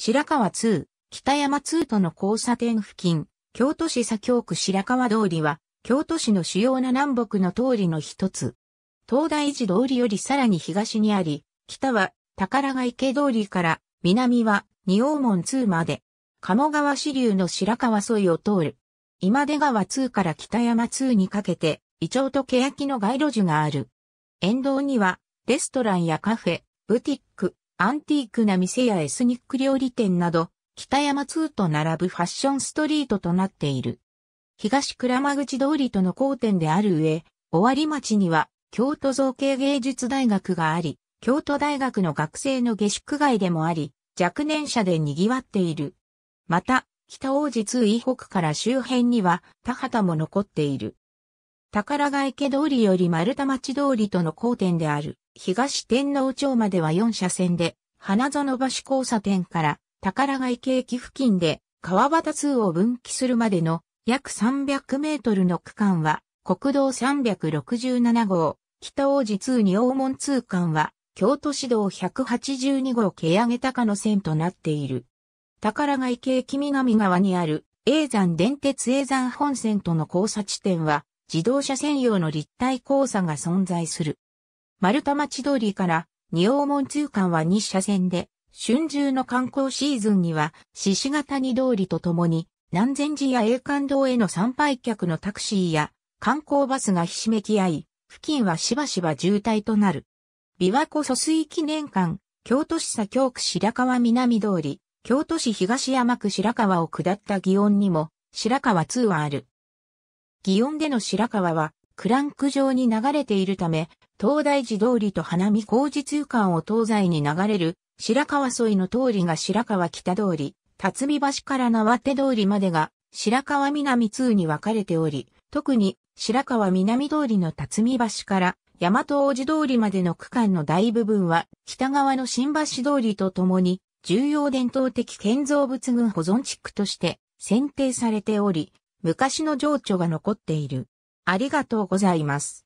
白川2、北山2との交差点付近、京都市左京区白川通りは、京都市の主要な南北の通りの一つ。東大寺通りよりさらに東にあり、北は宝ヶ池通りから南は二王門通まで、鴨川支流の白川沿いを通る。今出川2から北山2にかけて、イチョウと欅の街路樹がある。沿道には、レストランやカフェ、ブティック、アンティークな店やエスニック料理店など、北山通と並ぶファッションストリートとなっている。東倉間口通りとの交点である上、尾張町には京都造形芸術大学があり、京都大学の学生の下宿街でもあり、若年者で賑わっている。また、北王子通以北から周辺には田畑も残っている。宝ヶ池通りより丸太町通りとの交点である。東天皇町までは4車線で、花園橋交差点から宝ヶ池駅付近で川端通を分岐するまでの約300メートルの区間は国道367号、北王子通に大門通関は京都市道182号蹴上げ高の線となっている。宝ヶ池駅南側にある永山電鉄永山本線との交差地点は自動車専用の立体交差が存在する。丸太町通りから仁王門通関は2車線で、春秋の観光シーズンには、獅子型に通りとともに、南禅寺や栄冠堂への参拝客のタクシーや観光バスがひしめき合い、付近はしばしば渋滞となる。琵琶湖疎水記念館、京都市左京区白川南通り、京都市東山区白川を下った祇園にも、白川2はある。祇園での白川は、クランク状に流れているため、東大寺通りと花見工事通間を東西に流れる白川沿いの通りが白川北通り、辰巳橋から縄手通りまでが白川南通に分かれており、特に白川南通りの辰巳橋から大和王子通りまでの区間の大部分は北側の新橋通りとともに重要伝統的建造物群保存地区として選定されており、昔の情緒が残っている。ありがとうございます。